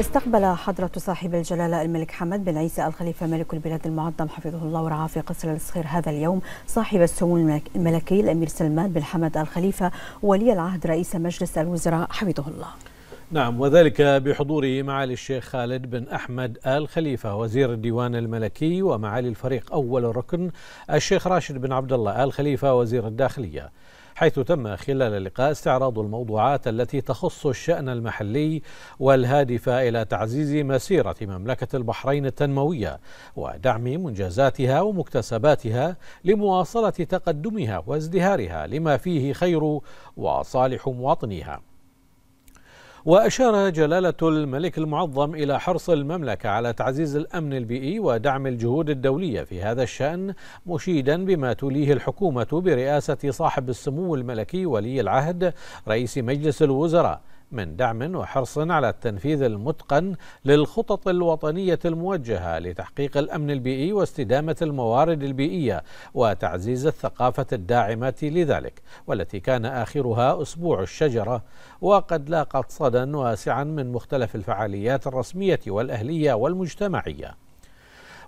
استقبل حضرة صاحب الجلالة الملك حمد بن عيسى الخليفة ملك البلاد المعظم حفظه الله ورعاه في قصر الصخير هذا اليوم صاحب السمو الملكي الأمير سلمان بن حمد الخليفة ولي العهد رئيس مجلس الوزراء حفظه الله نعم وذلك بحضور معالي الشيخ خالد بن أحمد آل خليفة وزير الديوان الملكي ومعالي الفريق أول الركن الشيخ راشد بن عبد الله آل خليفة وزير الداخلية حيث تم خلال اللقاء استعراض الموضوعات التي تخص الشأن المحلي والهادفة إلى تعزيز مسيرة مملكة البحرين التنموية ودعم منجزاتها ومكتسباتها لمواصلة تقدمها وازدهارها لما فيه خير وصالح مواطنيها وأشار جلالة الملك المعظم إلى حرص المملكة على تعزيز الأمن البيئي ودعم الجهود الدولية في هذا الشأن مشيدا بما توليه الحكومة برئاسة صاحب السمو الملكي ولي العهد رئيس مجلس الوزراء من دعم وحرص على التنفيذ المتقن للخطط الوطنية الموجهة لتحقيق الأمن البيئي واستدامة الموارد البيئية وتعزيز الثقافة الداعمة لذلك والتي كان آخرها أسبوع الشجرة وقد لاقت صدى واسعا من مختلف الفعاليات الرسمية والأهلية والمجتمعية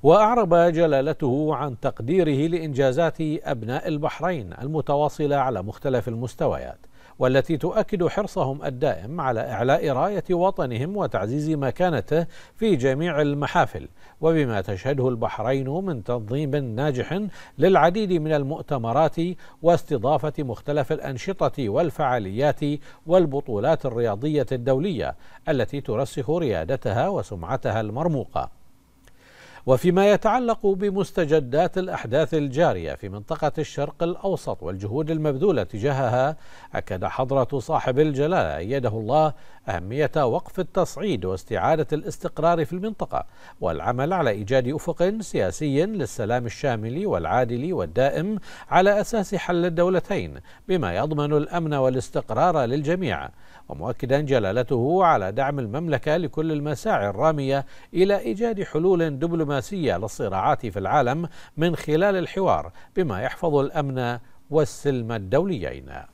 وأعرب جلالته عن تقديره لإنجازات أبناء البحرين المتواصلة على مختلف المستويات والتي تؤكد حرصهم الدائم على إعلاء راية وطنهم وتعزيز مكانته في جميع المحافل وبما تشهده البحرين من تنظيم ناجح للعديد من المؤتمرات واستضافة مختلف الأنشطة والفعاليات والبطولات الرياضية الدولية التي ترسخ ريادتها وسمعتها المرموقة وفيما يتعلق بمستجدات الأحداث الجارية في منطقة الشرق الأوسط والجهود المبذولة تجاهها أكد حضرة صاحب الجلالة أيده الله أهمية وقف التصعيد واستعادة الاستقرار في المنطقة والعمل على إيجاد أفق سياسي للسلام الشامل والعادل والدائم على أساس حل الدولتين بما يضمن الأمن والاستقرار للجميع ومؤكدا جلالته على دعم المملكة لكل المساعي الرامية إلى إيجاد حلول دبلوماسية حماسية للصراعات في العالم من خلال الحوار بما يحفظ الأمن والسلم الدوليين